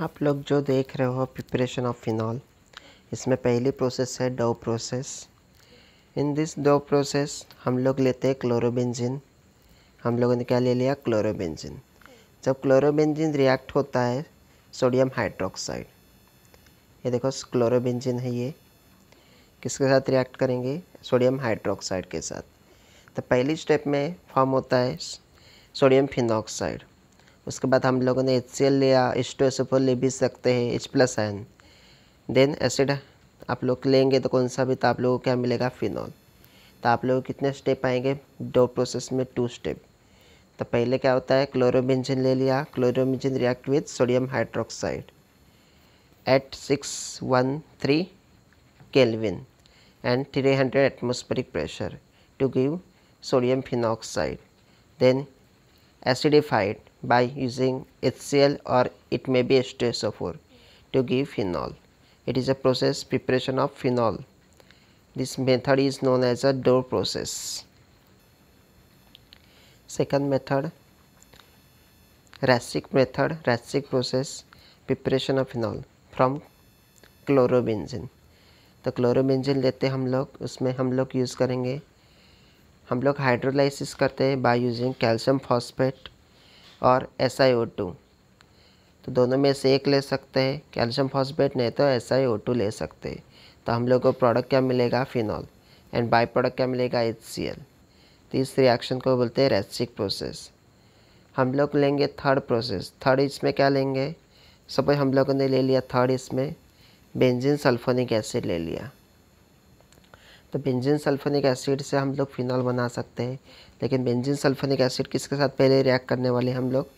आप लोग जो देख रहे हो प्रिपरेशन ऑफ फिनॉल इसमें पहली प्रोसेस है Dow process in this Dow process हम लोग लेते हैं क्लोरोबेंजिन हम लोगों ने क्या ले लिया क्लोरोबेंजिन जब क्लोरोबेंजिन रिएक्ट होता है सोडियम हाइड्रोक्साइड ये देखो क्लोरोबेंजिन है ये किसके साथ रिएक्ट करेंगे सोडियम हाइड्रोक्साइड के साथ तो पहली स्टेप में फॉर्म होता है सोडियम फिनॉक्साइड उसके बाद हम लोगों ने एच सी एल लिया इस्टोसोफोर ले भी सकते हैं H plus ion then acid आप लोग लेंगे तो कौन सा भी तो आप लोगों को क्या मिलेगा फिनॉल तो आप लोग कितने स्टेप आएंगे दो प्रोसेस में टू स्टेप तो पहले क्या होता है क्लोरोबेंजिन ले लिया chlorobenzene react with sodium hydroxide at six one three kelvin and three hundred atmospheric pressure to give sodium phenoxide then acidified by using HCl or it may be H2SO4 to give phenol. It is a process preparation of phenol. This method is known as a door process. Second method, Rassic method, Rassic process, preparation of phenol from chlorobenzene. तो chlorobenzene लेते हम लोग उसमें हम लोग use करेंगे हम लोग हाइड्रोलाइसिस करते हैं बाय यूजिंग कैल्शियम फॉस्फेट और एस तो दोनों में से एक ले सकते हैं कैल्शियम फॉस्फेट नहीं तो एस ले सकते हैं तो हम लोग को प्रोडक्ट क्या मिलेगा फिनॉल एंड बाई प्रोडक्ट क्या मिलेगा एच तो इस रिएक्शन को बोलते हैं रेसिक प्रोसेस हम लोग लेंगे थर्ड प्रोसेस थर्ड इसमें क्या लेंगे सपोज हम लोगों ने ले लिया थर्ड इसमें बेंजिन सल्फोनिक एसिड ले लिया तो बेंजिन सल्फोनिक एसिड से हम लोग फिनॉल बना सकते हैं लेकिन बेंजीन सल्फोनिक एसिड किसके साथ पहले रिएक्ट करने वाले हम लोग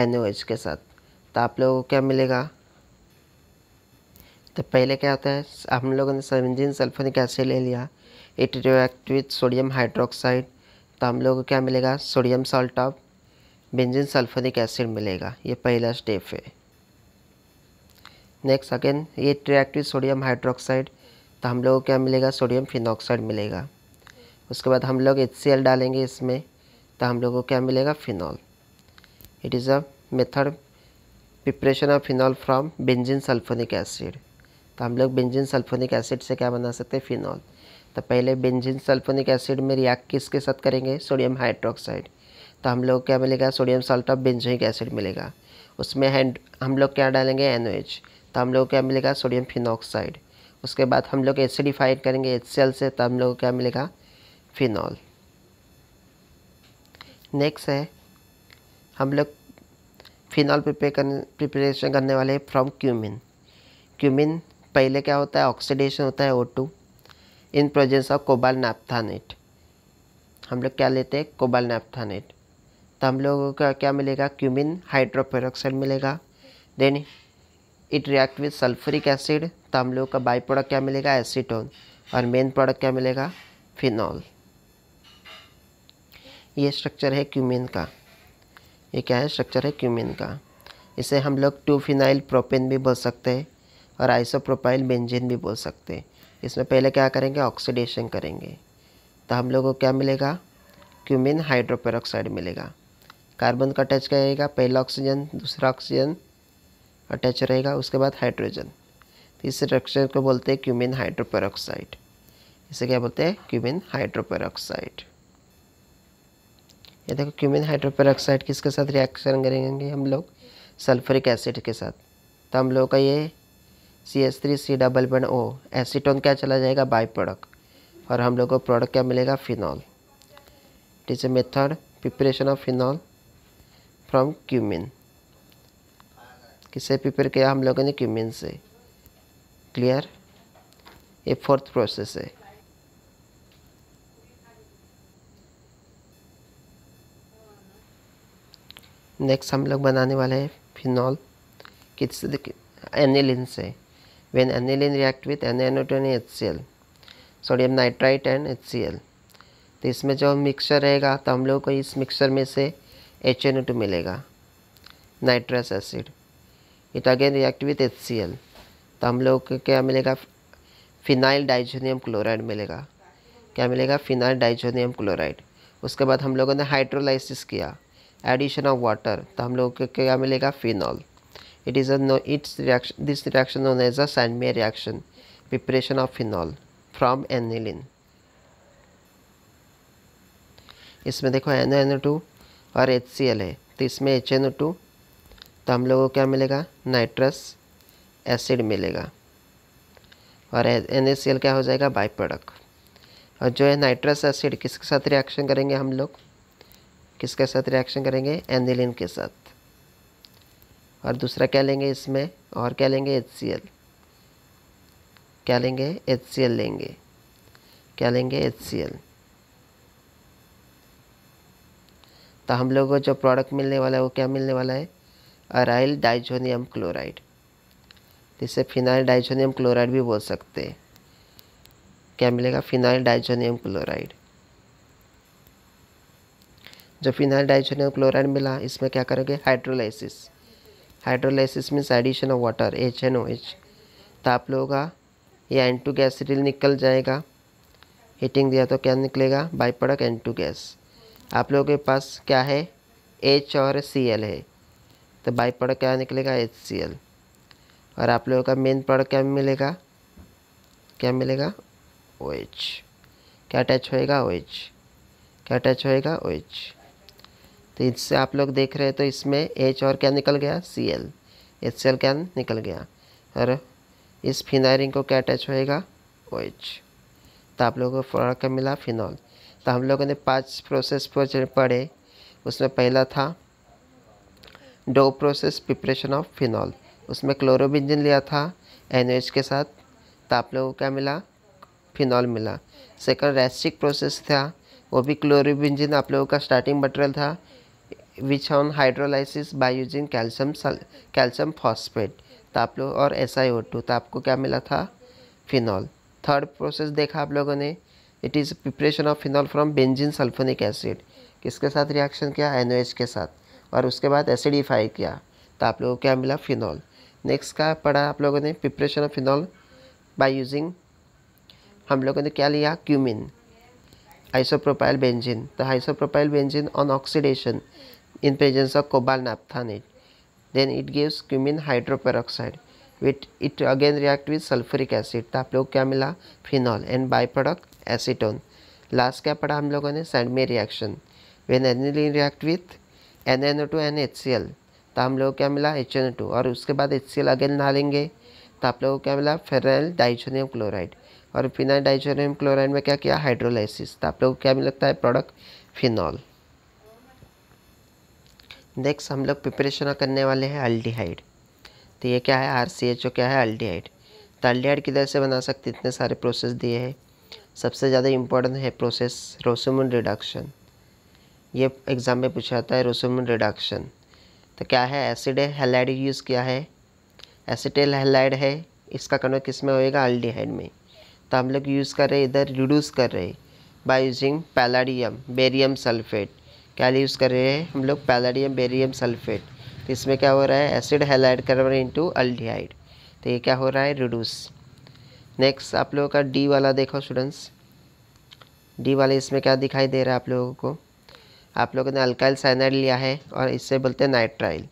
एन के साथ तो आप लोगों को क्या मिलेगा तो पहले क्या होता है हम लोगों ने बेंजीन सल्फोनिक एसिड ले लिया it react with sodium hydroxide तो हम लोगों को क्या मिलेगा sodium salt of benzene sulphonic acid मिलेगा ये पहला स्टेप है नेक्स्ट अगेन ये विथ सोडियम हाइड्रोक्साइड तो हम लोगों को क्या मिलेगा सोडियम फिनॉक्साइड मिलेगा उसके बाद हम लोग एच डालेंगे इसमें तो हम लोगों को क्या मिलेगा phenol it is a method preparation of phenol from benzene sulphonic acid तो हम लोग बेंजिन सल्फोनिक एसिड से क्या बना सकते हैं फिनॉल तो पहले बेंजिन सल्फोनिक एसिड में रिएक्ट किसके साथ करेंगे सोडियम हाइड्रोक्साइड तो हम लोग क्या मिलेगा sodium salt of benzoic acid मिलेगा उसमें हैंड हम लोग क्या डालेंगे एन तो हम लोग क्या मिलेगा सोडियम फिनॉक्साइड उसके बाद हम लोग एसिडिफाइड करेंगे एच से तो हम लोग क्या मिलेगा फिनॉल नेक्स्ट है हम लोग फिनॉल प्रिपेयर करने प्रिपरेशन करने वाले हैं फ्रॉम क्यूमिन क्यूमिन पहले क्या होता है ऑक्सीडेशन होता है O two in presence of cobalt naphthenate हम लोग क्या लेते हैं तो कोबाल नैप्थानेट तो हम लोगों का क्या मिलेगा क्यूमिन हाइड्रोपेरोक्साइड मिलेगा then it react with sulphuric acid तो हम लोगों का बाई प्रोडक्ट क्या मिलेगा एसीटोन और मेन प्रोडक्ट क्या मिलेगा फिनॉल ये स्ट्रक्चर है क्यूमिन का ये क्या है स्ट्रक्चर है क्यूमिन का इसे हम लोग टू फिनाइल प्रोपेन भी बोल सकते हैं और आइसोप्रोपाइल बेंजिन भी बोल सकते हैं इसमें पहले क्या करेंगे ऑक्सीडेशन करेंगे तो हम लोगों को क्या मिलेगा क्यूमिन हाइड्रोपेरोक्साइड मिलेगा कार्बन का अटैच क्या रहेगा पहला ऑक्सीजन दूसरा ऑक्सीजन अटैच रहेगा उसके बाद हाइड्रोजन तो इस स्ट्रक्चर को बोलते हैं क्यूमिन हाइड्रोपेरोक्साइड इसे क्या बोलते हैं क्यूमिन हाइड्रोपेरोक्साइड ये देखो क्यूमिन हाइड्रोपेरोक्साइड किसके साथ रिएक्शन करेंगे हम लोग सल्फरिक एसिड के साथ तो हम लोग का ये C S three C double bond O acetone क्या चला जाएगा बाई प्रोडक्ट और हम लोग को प्रोडक्ट क्या मिलेगा phenol it is a method preparation of phenol from cumene किससे प्रिपेयर किया हम लोगों ने क्यूमिन से क्लियर ये फोर्थ प्रोसेस है नेक्स्ट हम लोग बनाने वाले हैं फिनॉल किस एनिलिन से an aniline react H C L sodium nitrite and H तो इसमें जो मिक्सचर रहेगा तो हम लोग को इस मिक्सचर में से एच मिलेगा nitrous acid it again react with H तो हम लोग को क्या मिलेगा फिनाइल डाइजोनियम क्लोराइड मिलेगा क्या मिलेगा फिनाइल डाइजोनियम क्लोराइड उसके बाद हम लोगों ने हाइड्रोलाइसिस किया एडिशन ऑफ वाटर तो हम लोग को क्या मिलेगा phenol it is a it's reaction this reaction known as a Sandmeyer reaction preparation of phenol from aniline इसमें देखो एन एन टू और एच सी एल है तो इसमें एच एन टू तो हम लोगों को क्या मिलेगा नाइट्रस तो तो एसिड मिलेगा और एन सी एल क्या हो जाएगा बाई प्रोडक्ट और जो है नाइट्रस एसिड किसके साथ रिएक्शन करेंगे हम लोग किसके साथ रिएक्शन करेंगे एनिलिन के साथ और दूसरा क्या लेंगे इसमें और क्या लेंगे एच सी एल क्या लेंगे एच सी एल लेंगे क्या लेंगे एच सी एल तो हम लोगों को जो प्रोडक्ट मिलने वाला है वो क्या मिलने वाला है अराइल डाइजोनियम क्लोराइड इसे फिनाइल डाइजोनियम क्लोराइड भी बोल सकते हैं क्या मिलेगा फिनाइल डाइजोनियम क्लोराइड जो फिनाइल डाइसोनियम क्लोराइड मिला इसमें क्या करेंगे hydrolysis hydrolysis means addition of water H N O H तो आप लोगों का यह एन टू गैस निकल जाएगा हीटिंग दिया तो क्या निकलेगा by product N two gas आप लोगों के पास क्या है एच और सी एल है तो बाई प्रोडक्ट क्या निकलेगा एच सी एल और आप लोगों का मेन प्रोडक्ट क्या मिलेगा क्या मिलेगा ओ एच क्या अटैच होएगा ओ एच क्या अटैच होएगा ओ OH. एच तो इससे आप लोग देख रहे हैं तो इसमें एच और क्या निकल गया C L H C L क्या निकल गया और इस फिनाइरिंग को क्या अटैच होएगा ओ एच तो आप लोगों को प्रोडक्ट का मिला फिनॉल तो हम लोगों ने पांच प्रोसेस पढ़े उसमें पहला था Dow process preparation of phenol उसमें क्लोरोबिंजिन लिया था एन के साथ तो आप लोगों को क्या मिला फिनॉल मिला सेकंड रेस्टिक प्रोसेस था वो भी क्लोरोबिंजिन आप लोगों का स्टार्टिंग मटेरियल था which on hydrolysis by using calcium calcium phosphate ताप लोग और एस आई टू तो आपको क्या मिला था फिनॉल थर्ड प्रोसेस देखा आप लोगों ने it is preparation of phenol from benzene sulphonic acid किसके साथ रिएक्शन किया एन के साथ और उसके बाद एसिडिफाई किया तो आप लोगों को क्या मिला फिनॉल नेक्स्ट का पढ़ा आप लोगों ने preparation of phenol by using हम लोगों ने क्या लिया क्यूमिन आइसोप्रोपाइल बेंजिन तो isopropyl benzene on oxidation in presence of cobalt naphthenate Then it gives cumene hydroperoxide with it again react with sulfuric acid तो आप लोग क्या मिला phenol and by product acetone last क्या पढ़ा हम लोगों ने Sandmeyer reaction when aniline react with N N O two N H C L तो हम लोग क्या मिला एच एन ओ टू और उसके बाद एच सी एल अगेन डालेंगे तो आप लोगों को क्या मिला फेरल डाइचोनियम क्लोराइड और फिनाइल डाइजोनियम क्लोराइड में क्या किया हाइड्रोलाइसिस तो आप लोगों को क्या मिल लगता है प्रोडक्ट फिनॉल नेक्स्ट हम लोग प्रिपरेशन करने वाले हैं अल्डीहाइड तो ये क्या है आर सी एच ओ क्या है अल्डीहाइड तो अल्डीहाइड किधर से बना सकते इतने सारे प्रोसेस दिए हैं सबसे ज़्यादा इम्पोर्टेंट है प्रोसेस रोसोमन रिडक्शन ये एग्ज़ाम में पूछा जाता है रोसोमन रिडक्शन तो क्या है एसिड हेलाइड यूज़ किया है एसिटेल हेलाइड है इसका कन्वर्ट किस में होएगा अल्डीहाइड में तो हम लोग यूज़ कर रहे इधर रिड्यूस कर रहे by using palladium barium sulphate क्या यूज़ कर रहे हैं हम लोग पैलाडियम बेरियम सल्फेट तो इसमें क्या हो रहा है acid halide carbon into aldehyde तो ये क्या हो रहा है रिड्यूस नेक्स्ट आप लोगों का डी वाला देखो स्टूडेंट्स डी वाले इसमें क्या दिखाई दे रहा है आप लोगों को आप लोगों ने अल्काइल साइनाइड लिया है और इससे बोलते हैं नाइट्राइल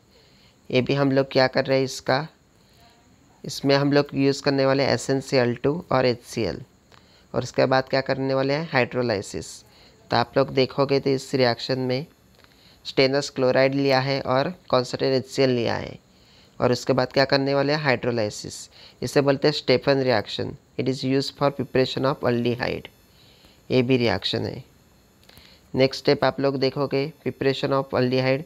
ये भी हम लोग क्या कर रहे हैं इसका इसमें हम लोग यूज़ करने वाले S N C L two और एच सी एल और उसके बाद क्या करने वाले हैं हाइड्रोलाइसिस तो आप लोग देखोगे तो इस रिएक्शन में स्टेनस क्लोराइड लिया है और कॉन्सनट्रेट एच लिया है और उसके बाद क्या करने वाले हैं हाइड्रोलाइसिस इसे बोलते हैं Stephen reaction it is use for preparation of aldehyde ये भी रिएक्शन है नेक्स्ट स्टेप आप लोग देखोगे प्रिपरेशन ऑफ अल्डीहाइड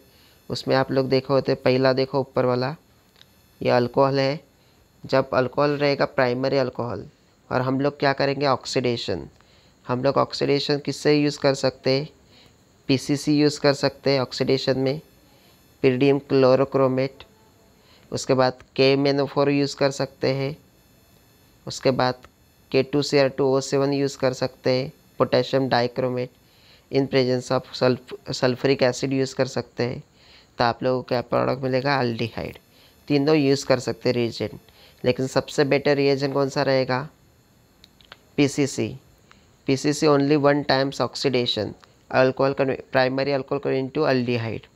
उसमें आप लोग देखो तो पहला देखो ऊपर वाला ये अल्कोहल है जब अल्कोहल रहेगा प्राइमरी अल्कोहल और हम लोग क्या करेंगे ऑक्सीडेशन हम लोग ऑक्सीडेशन किससे यूज़ कर सकते हैं पी यूज़ कर सकते हैं ऑक्सीडेशन में पीडियम क्लोरोक्रोमेट उसके बाद के एन यूज़ कर सकते हैं उसके बाद K two C R two O seven use कर सकते हैं potassium dichromate in presence of sulph sulphuric acid use कर सकते हैं तो आप लोगों को क्या प्रोडक्ट मिलेगा अल्डिहाइड तीनों यूज़ कर सकते हैं रिएजेंट लेकिन सबसे बेटर रिएजेंट कौन सा रहेगा PCC PCC only one times oxidation alcohol primary alcohol current to aldehyde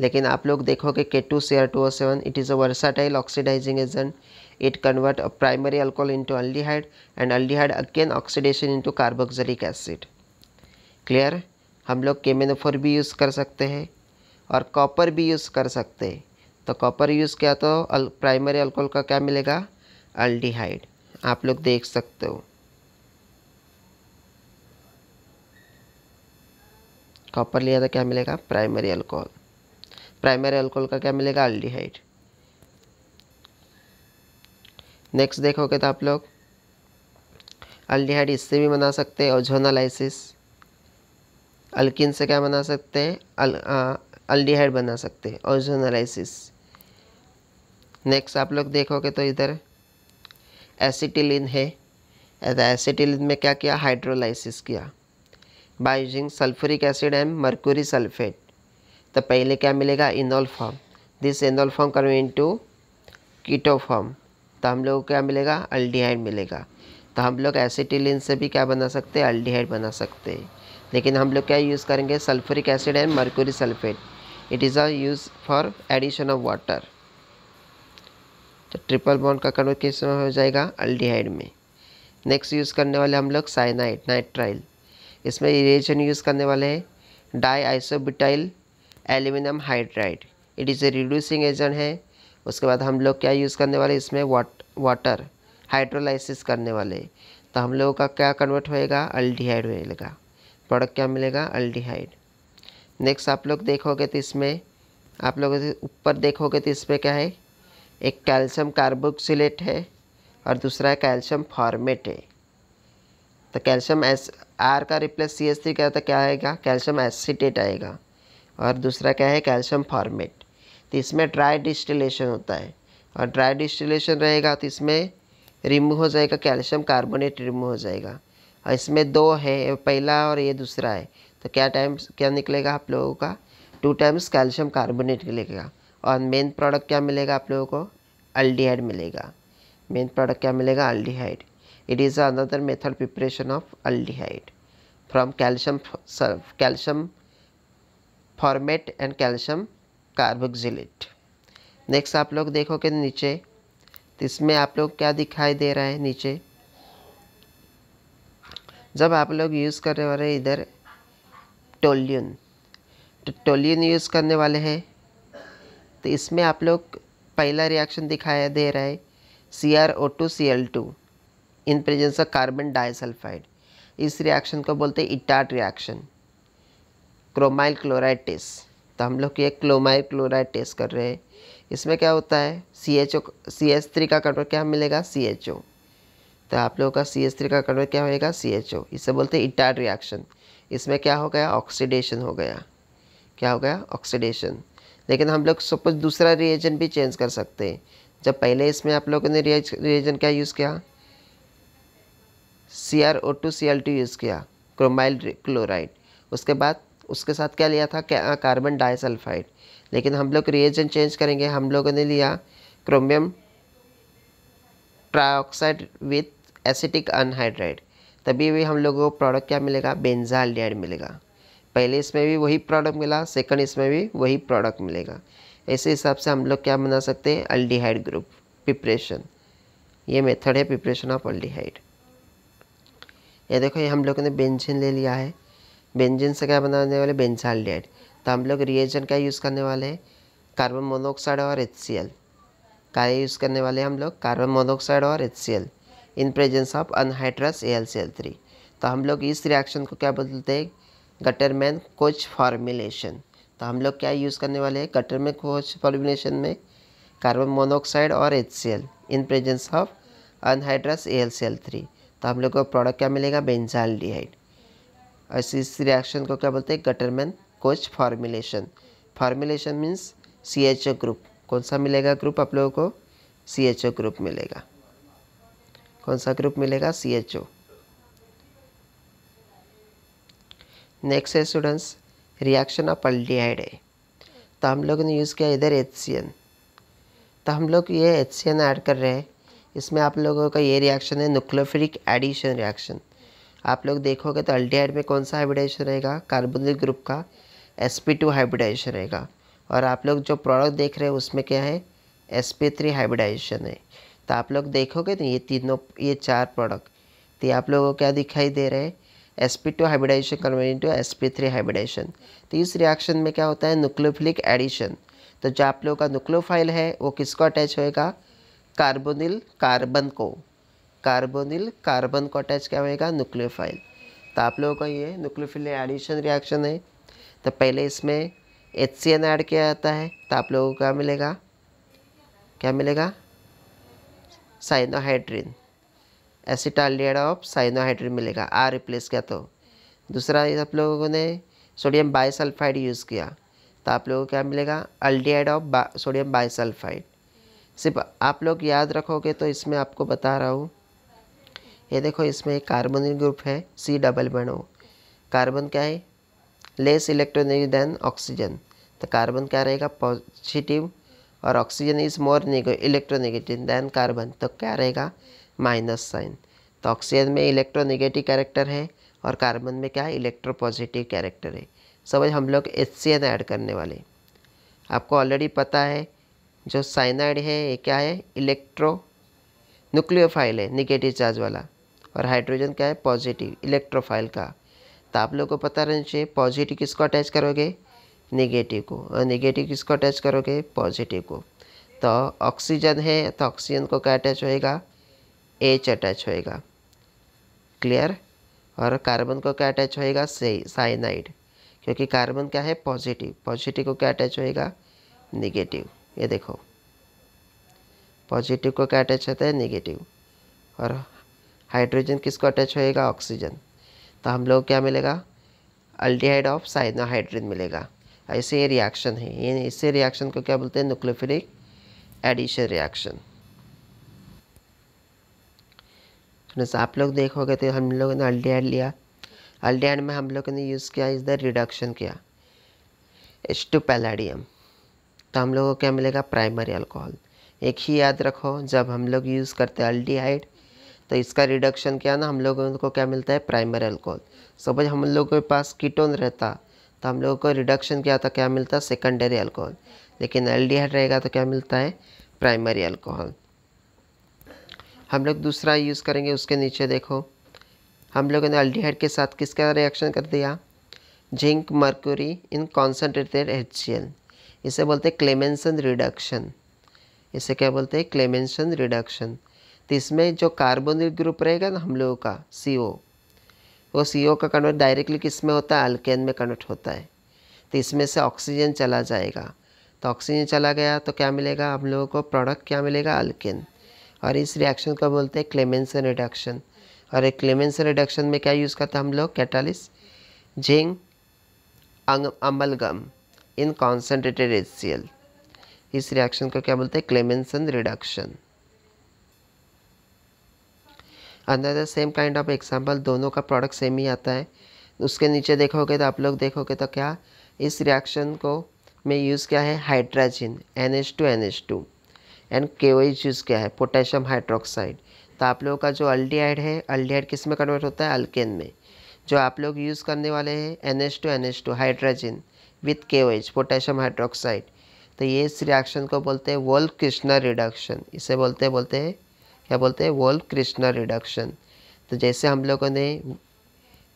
लेकिन आप लोग देखोगे K two C R two O seven it is a versatile oxidising agent it convert a primary alcohol into aldehyde and aldehyde again oxidation into carboxylic acid clear हम लोग केमेनोफोर भी use कर सकते हैं और कॉपर भी यूज़ कर सकते हैं तो कॉपर यूज़ किया तो प्राइमरी अल्कोहल का क्या मिलेगा अल्डीहाइड आप लोग देख सकते हो कॉपर लिया तो क्या मिलेगा प्राइमरी अल्कोहल प्राइमरी अल्कोहल का क्या मिलेगा अल्डिहाइड नेक्स्ट देखोगे तो आप लोग अल्डिहाइड इससे भी बना सकते हैं ओझोनालाइसिस अल्किन से क्या बना सकते हैं अल्डिहाइड बना सकते हैं ओझोनालाइसिस नेक्स्ट आप लोग देखोगे तो इधर एसिटिलिन है एसिटिलिन में क्या किया हाइड्रोलाइसिस किया by using sulfuric acid and mercury sulphate तो पहले क्या मिलेगा enol form this enol form convert into keto form तो हम लोग को क्या मिलेगा अल्डीहाइड मिलेगा तो हम लोग एसिटिलिन से भी क्या बना सकते हैं अल्डीहाइड बना सकते हैं लेकिन हम लोग क्या यूज़ करेंगे sulphuric acid and mercury sulphate it is a use for addition of water तो ट्रिपल बॉन्ड का कन्वर्ट किस में हो जाएगा अल्डीहाइड में नेक्स्ट यूज़ करने वाले हम लोग साइनाइड नाइट्राइल इसमें रिएजन यूज़ करने वाले हैं diisobutyl aluminium hydride it is a reducing agent है उसके बाद हम लोग क्या यूज़ करने वाले इसमें वाट वाटर हाइड्रोलाइसिस करने वाले तो हम लोगों का क्या कन्वर्ट होएगा अल्डिहाइड मिलेगा प्रोडक्ट क्या मिलेगा अल्डिहाइड नेक्स्ट आप लोग देखोगे तो इसमें आप लोग ऊपर देखोगे तो इसमें क्या है एक कैल्शियम कार्बोक्सिलेट है और दूसरा है कैल्शियम फॉर्मेट है तो कैल्शियम आर का रिप्लेस सी एस थ्री का तो क्या आएगा कैल्शियम एसिटेट आएगा और दूसरा क्या है कैल्शियम फॉर्मेट तो इसमें ड्राई डिस्टिलेशन होता है और ड्राई डिस्टिलेशन रहेगा तो इसमें रिमूव हो जाएगा कैल्शियम कार्बोनेट रिमूव हो जाएगा और इसमें दो है पहला और ये दूसरा है तो क्या टाइम्स क्या निकलेगा आप लोगों का टू टाइम्स कैल्शियम कार्बोनेट निकलेगा और मेन प्रोडक्ट क्या मिलेगा आप लोगों को अल्डीहाइड मिलेगा मेन प्रोडक्ट क्या मिलेगा aldehyde It is another method preparation of aldehyde from calcium calcium formate and calcium carboxylate next आप लोग देखोगे नीचे तो इसमें आप लोग क्या दिखाई दे रहा है नीचे जब आप लोग यूज़ करने वाले इधर टोलियन तो टोलियन यूज़ करने वाले हैं तो इसमें आप लोग पहला रिएक्शन दिखाया दे रहा है C R O two C L two in presence of carbon disulphide इस रिएक्शन को बोलते हैं इटाट रिएक्शन क्रोमाइल क्लोराइड टेस्ट तो हम लोग ये क्लोमाइल क्लोराइड टेस्ट कर रहे हैं इसमें क्या होता है C H O C H three का कन्वर्ट क्या मिलेगा सी एच ओ तो आप लोगों का सी एच थ्री का कन्वर्ट क्या होएगा सी एच ओ इसे बोलते हैं इटाट रिएक्शन इसमें क्या हो गया ऑक्सीडेशन हो गया क्या हो गया ऑक्सीडेशन लेकिन हम लोग सपोज दूसरा रिएजन भी चेंज कर सकते हैं जब पहले इसमें आप लोगों ने रिएजन क्या यूज़ किया C R O two C L two use किया क्रोमाइल क्लोराइड उसके बाद उसके साथ क्या लिया था क्या कार्बन हाँ, डाइसल्फाइड लेकिन हम लोग रिएजेंट चेंज करेंगे हम लोगों ने लिया chromium trioxide with acetic anhydride तभी भी हम लोगों को प्रोडक्ट क्या मिलेगा बेंजाल्डिहाइड मिलेगा पहले इसमें भी वही प्रोडक्ट मिला सेकंड इसमें भी वही प्रोडक्ट मिलेगा ऐसे हिसाब से हम लोग क्या बना सकते हैं अल्डीहाइड ग्रुप प्रिपरेशन ये मेथड है प्रिपरेशन ऑफ अल्डीहाइड ये देखो ये हम लोगों ने बेंजिन ले लिया है बेंजिन से क्या बनाने वाले डेड तो हम लोग रिएजन का यूज़ करने वाले हैं कार्बन मोनोऑक्साइड और एच का यूज़ करने वाले हम लोग कार्बन मोनोऑक्साइड और H in presence of anhydrous A तो हम लोग इस रिएक्शन को क्या बोलते हैं गटरमैन कोच फॉर्मुलेशन तो हम लोग क्या यूज़ करने वाले हैं गटर में कोच फॉर्मुलेशन में कार्बन मोनोऑक्साइड और H in presence of anhydrous A three तो हम लोग को प्रोडक्ट क्या मिलेगा बेंजाइल डिहाइड और इस रिएक्शन को क्या बोलते हैं Gattermann Koch formulation formulation means C H O group कौन सा मिलेगा ग्रुप आप लोगों को सी एच ओ ग्रुप मिलेगा कौन सा ग्रुप मिलेगा सी एच ओ नेक्स्ट है स्टूडेंट्स रिएक्शन ऑफ अल्डिहाइड है तो हम लोगों ने यूज़ किया इधर एच सी एन तो हम लोग ये एच सी एन ऐड कर रहे हैं इसमें आप लोगों का ये रिएक्शन है न्यूक्लोफेरिक एडिशन रिएक्शन आप लोग देखोगे तो अल्टीहाइड में कौन सा हाइब्रिडाइजेशन रहेगा कार्बोनिल ग्रुप का एस पी टू हाइब्रिडाइजेशन रहेगा और आप लोग जो प्रोडक्ट देख रहे हैं उसमें क्या है एस पी थ्री हाइब्रिडाइजेशन है तो आप लोग देखोगे तो ये तीनों ये चार प्रोडक्ट तो ये आप लोगों को क्या दिखाई दे रहे हैं S P two hybridisation convert to S P three hybridisation तो इस रिएक्शन में क्या होता है न्यूक्लियोफिलिक एडिशन तो जो आप लोगों का न्यूक्लियोफाइल है वो किसको अटैच होएगा कार्बोनिल कार्बन को कार्बोनिल कार्बन को अटैच क्या होएगा न्यूक्लियोफाइल तो आप लोगों का ये न्यूक्लियोफाइल एडिशन रिएक्शन है तो पहले इसमें एच सी एन ऐड किया जाता है तो आप लोगों को क्या मिलेगा क्या मिलेगा साइनोहाइड्रिन एसिटालियड ऑफ साइनोहाइड्रिन मिलेगा आर रिप्लेस किया तो दूसरा आप लोगों ने सोडियम बाइसल्फाइड यूज़ किया तो आप लोगों को क्या मिलेगा अल्डिहाइड ऑफ बा, सोडियम बाइसल्फाइड सिर्फ आप लोग याद रखोगे तो इसमें आपको बता रहा हूँ ये देखो इसमें एक कार्बोनिल ग्रुप है सी डबल बनो कार्बन क्या है लेस इलेक्ट्रोनिक देन ऑक्सीजन तो कार्बन क्या रहेगा पॉजिटिव और oxygen is more electronegative than carbon तो क्या रहेगा माइनस साइन तो ऑक्सीजन में इलेक्ट्रोनिगेटिव कैरेक्टर है और कार्बन में क्या है इलेक्ट्रो पॉजिटिव कैरेक्टर है समझ हम लोग एच सी एन ऐड करने वाले आपको ऑलरेडी पता है जो साइनाइड है ये क्या है इलेक्ट्रो न्यूक्लियोफाइल है निगेटिव चार्ज वाला और हाइड्रोजन क्या है पॉजिटिव इलेक्ट्रोफाइल का तो आप लोगों को पता रहना चाहिए पॉजिटिव किसको अटैच करोगे निगेटिव को और निगेटिव किसको अटैच करोगे पॉजिटिव को तो ऑक्सीजन है तो ऑक्सीजन को क्या अटैच होएगा एच अटैच होएगा क्लियर और कार्बन को क्या अटैच होएगा साइनाइड क्योंकि कार्बन क्या है पॉजिटिव पॉजिटिव को क्या अटैच होएगा निगेटिव ये देखो पॉजिटिव को क्या अटैच होता है नेगेटिव और हाइड्रोजन किसको अटैच होएगा ऑक्सीजन तो हम लोग क्या मिलेगा अल्टीहाइड ऑफ साइनोहाइड्रिन मिलेगा ऐसे ये रिएक्शन है ये इससे रिएक्शन को क्या बोलते हैं न्यूक्लियोफिलिक एडिशन रिएक्शन फ्रेंड्स आप लोग देखोगे तो हम लोगों ने अल्डीहाइड लिया अल्डीहाइड में हम लोगों ने यूज़ किया इस द रिडक्शन किया एच टू पैलाडियम तो हम लोगों को क्या मिलेगा प्राइमरी अल्कोहल एक ही याद रखो जब हम लोग यूज़ करते हैं अल्डीहाइड तो इसका रिडक्शन क्या ना हम लोगों को क्या मिलता है प्राइमरी अल्कोहल सपोज हम लोगों के पास कीटोन रहता तो हम लोगों को रिडक्शन क्या होता क्या मिलता है सेकेंडरी अल्कोहल लेकिन एल रहेगा तो क्या मिलता है प्राइमरी अल्कोहल हम लोग दूसरा यूज़ करेंगे उसके नीचे देखो हम लोगों ने अल्डीहाइड के साथ किसका रिएक्शन कर दिया zinc mercury in concentrated H इसे बोलते हैं क्लेमेंसन रिडक्शन इसे क्या बोलते हैं क्लेमेंसन रिडक्शन तो इसमें जो कार्बोनिक ग्रुप रहेगा ना हम लोगों का सी वो सी का कन्वर्ट डायरेक्टली किस में होता है अल्केन में कन्वर्ट होता है तो इसमें से ऑक्सीजन चला जाएगा तो ऑक्सीजन चला गया तो क्या मिलेगा हम लोगों को प्रोडक्ट क्या मिलेगा अल्केन और इस रिएक्शन को बोलते हैं क्लेमेंसन रिडक्शन और एक क्लेमेंसन रिडक्शन में क्या यूज़ करते हैं हम लोग catalyst zinc amalgam in concentrated H इस रिएक्शन को क्या बोलते हैं क्लेमेंसन रिडक्शन अंदर the same kind of example दोनों का प्रोडक्ट सेम ही आता है उसके नीचे देखोगे तो आप लोग देखोगे तो क्या इस रिएक्शन को में यूज़ क्या है hydrazine N H two N H two and K O H use क्या है पोटेशियम हाइड्रोक्साइड तो आप लोगों का जो अल्डीहाइड है अल्डीहाइड किस में कन्वर्ट होता है अल्केन में जो आप लोग यूज़ करने वाले हैं N H two N H two hydrazine with K potassium hydroxide तो ये इस रिएक्शन को बोलते हैं वोल्व कृष्णा रिडक्शन इसे बोलते बोलते हैं क्या बोलते हैं वोल्व कृष्णा रिडक्शन तो जैसे हम लोगों ने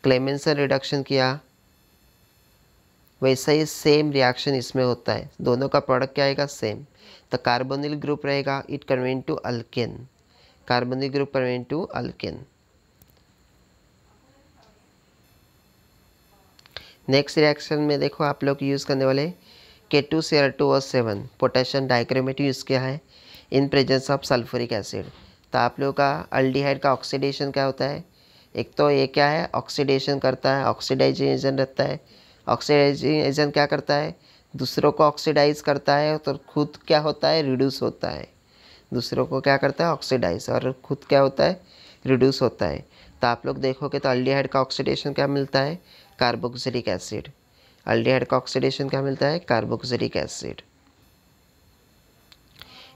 क्लेमेंसर रिडक्शन किया वैसा ही सेम रिएक्शन इसमें होता है दोनों का प्रोडक्ट क्या आएगा सेम तो कार्बोनिल ग्रुप रहेगा it convert to alkane carbonyl group convert to alkane next reaction में देखो आप लोग यूज़ करने वाले K two C R two और सेवन पोटेशियम डाइक्रोमेट यूज़ किया है in presence of sulphuric acid तो आप लोगों का अल्डीहाइड का ऑक्सीडेशन क्या होता है एक तो ये क्या है ऑक्सीडेशन करता है ऑक्सीडाइजिंग एजेंट रहता है ऑक्सीडाइजिंग एजेंट क्या करता है दूसरों को ऑक्सीडाइज करता है तो खुद क्या होता है रिड्यूस होता है दूसरों को क्या करता है ऑक्सीडाइज और खुद क्या होता है रिड्यूस होता है तो आप लोग देखोगे तो अल्डीहाइड का ऑक्सीडेशन क्या मिलता है कार्बोक्सिलिक एसिड अल्डीहाइड का ऑक्सीडेशन क्या मिलता है कार्बोक्सिलिक एसिड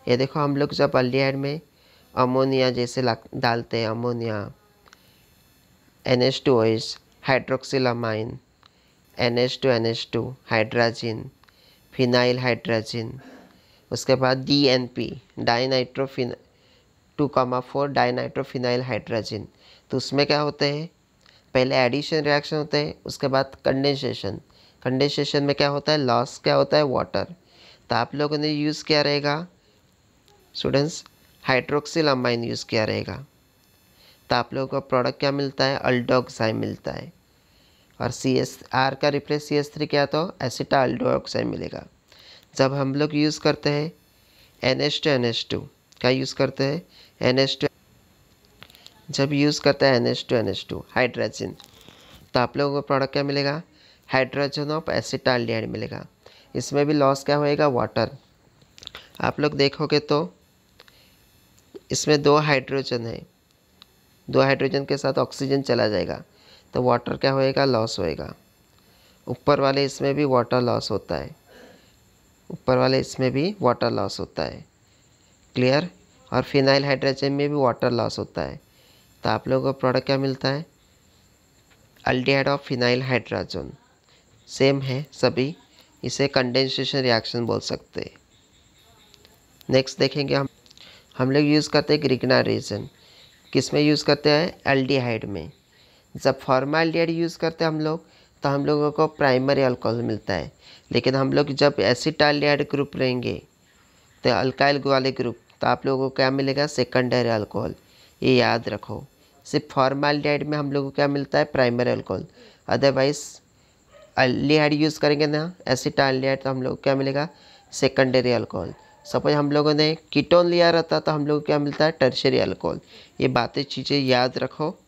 ये देखो हम लोग जब अल्डीहाइड में अमोनिया जैसे डालते हैं अमोनिया एन एच टू ओइस hydroxylamine N H two N H two hydrazine phenyl hydrazine उसके बाद D N P dinitrophen two comma four dinitrophenyl hydrazine तो उसमें क्या होते हैं पहले एडिशन रिएक्शन होते हैं उसके बाद कंडेंसेशन कंडेंसेशन में क्या होता है लॉस क्या होता है वाटर तो आप लोगों ने यूज़ किया रहेगा स्टूडेंट्स हाइड्रोक्सिल अम्बाइन यूज़ किया रहेगा तो आप लोगों का प्रोडक्ट क्या मिलता है अल्डोक्साइड मिलता है और सी एस आर का रिप्लेस सी एस थ्री क्या तो एसिटा अल्डोक्साइड मिलेगा जब हम लोग यूज़ करते हैं N H two N H two क्या यूज़ करते हैं एन एच टू जब यूज़ करता है N H two N H two hydrogen तो आप लोगों को प्रोडक्ट क्या मिलेगा हाइड्रोजन ऑफ एसिटालियड मिलेगा इसमें भी लॉस क्या होएगा वाटर आप लोग देखोगे तो इसमें दो हाइड्रोजन है दो हाइड्रोजन के साथ ऑक्सीजन चला जाएगा तो वाटर क्या होएगा लॉस होएगा ऊपर वाले इसमें भी वाटर लॉस होता है ऊपर वाले इसमें भी वाटर लॉस होता है क्लियर और फिनाइल हाइड्रोजन में भी वाटर लॉस होता है तो आप लोगों को प्रोडक्ट क्या मिलता है aldehyde of phenyl hydrazone same है सभी इसे कंडेंसेशन रिएक्शन बोल सकते हैं नेक्स्ट देखेंगे हम हम लोग यूज़ करते हैं ग्रिगना रेजन किस में यूज़ करते हैं एल्डिहाइड में जब फॉर्माल्डिहाइड यूज़ करते हैं हम लोग तो हम लोगों को प्राइमरी अल्कोहल मिलता है लेकिन हम लोग जब एसिटाल्डिहाइड ग्रुप रहेंगे तो अल्काइल वाले ग्रुप तो आप लोगों को क्या मिलेगा सेकेंडरी अल्कोहल ये याद रखो सिर्फ फॉर्मेलिटाइड में हम लोग को क्या मिलता है primary alcohol otherwise aldehyde use करेंगे ना एसिड अल्डिहाइड तो हम लोग को क्या मिलेगा सेकेंडरी अल्कोहल सपोज हम लोगों ने कीटोन लिया रहता तो हम लोग को क्या मिलता है टर्शरी अल्कोहल ये बातें चीज़ें याद रखो